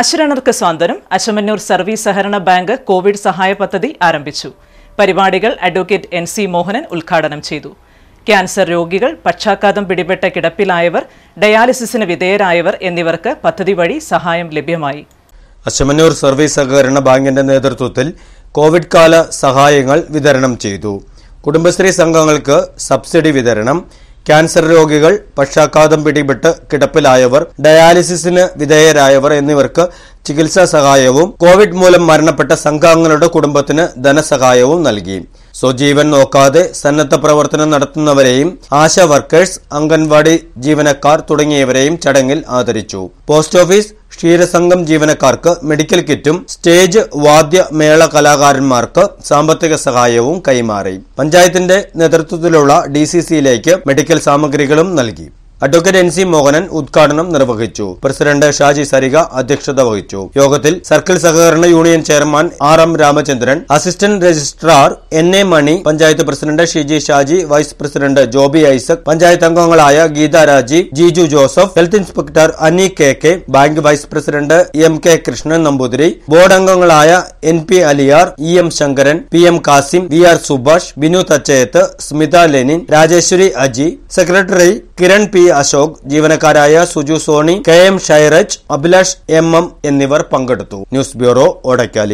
അശ്വരണർക്ക് സ്വാന്തനം അശമന്നൂർ സർവീസ് സഹകരണ bank Covid സഹായ പദ്ധതി ആരംഭിച്ചു പരിപാടികൾ അഡ്വക്കേറ്റ് എൻ സി മോഹനൻ ഉദ്ഘാടനം ചെയ്തു ക്യാൻസർ രോഗികൾ പക്ഷാഘാതം പിടിപെട്ട കിടപ്പിലായവർ ഡയാലിസിസിന് വിധേയരായവർ എന്നിവർക്ക് പദ്ധതി വഴി സഹായം ലഭ്യമായി അശമന്നൂർ സർവീസ് സഹകരണ ബാങ്കിന്റെ നേതൃത്വത്തിൽ കോവിഡ് കാല സഹായങ്ങൾ വിതരണം ചെയ്തു കുടുംബശ്രീ സംഘങ്ങൾക്ക് സബ്സിഡി വിതരണം ക്യാൻസർ രോഗികൾ പക്ഷാഘാതം പിടിപെട്ട് കിടപ്പിലായവർ ഡയാലിസിസിന് വിധേയരായവർ എന്നിവർക്ക് ചികിത്സാ സഹായവും കോവിഡ് മൂലം മരണപ്പെട്ട സംഘാംഗങ്ങളുടെ കുടുംബത്തിന് ധനസഹായവും നൽകി സ്വജീവൻ നോക്കാതെ സന്നദ്ധ പ്രവർത്തനം നടത്തുന്നവരെയും ആശ വർക്കേഴ്സ് അംഗൻവാടി ജീവനക്കാർ തുടങ്ങിയവരെയും ചടങ്ങിൽ ആദരിച്ചു പോസ്റ്റ് ഓഫീസ് ക്ഷീരസംഘം ജീവനക്കാർക്ക് മെഡിക്കൽ കിറ്റും സ്റ്റേജ് വാദ്യ മേള കലാകാരന്മാർക്ക് സാമ്പത്തിക സഹായവും കൈമാറി പഞ്ചായത്തിന്റെ നേതൃത്വത്തിലുള്ള ഡി മെഡിക്കൽ സാമഗ്രികളും നൽകി അഡ്വക്കേറ്റ് എൻ സി മോഹനൻ ഉദ്ഘാടനം നിർവഹിച്ചു പ്രസിഡന്റ് ഷാജി സരിക അധ്യക്ഷത വഹിച്ചു യോഗത്തിൽ സർക്കിൾ സഹകരണ union chairman R M Ramachandran assistant registrar N A Mani panchayat president Shiji Shaji vice president Joby Isaac panchayat അംഗങ്ങളായ Geetha Raji Jiju Joseph health inspector Ani K K bank vice president M K Krishnan Namboothiri board അംഗങ്ങളായ N P Aliyar E M Sankaran P M Kasim V R Subhash Binu Thachayath Smitha Lenin Rajeswari Aji secretary Kiran P Ashok ജീവനക്കാരായ Suju Soni K M ഷൈറജ് Abhilash M M എന്നിവർ പങ്കെടുത്തു news bureau Odakkali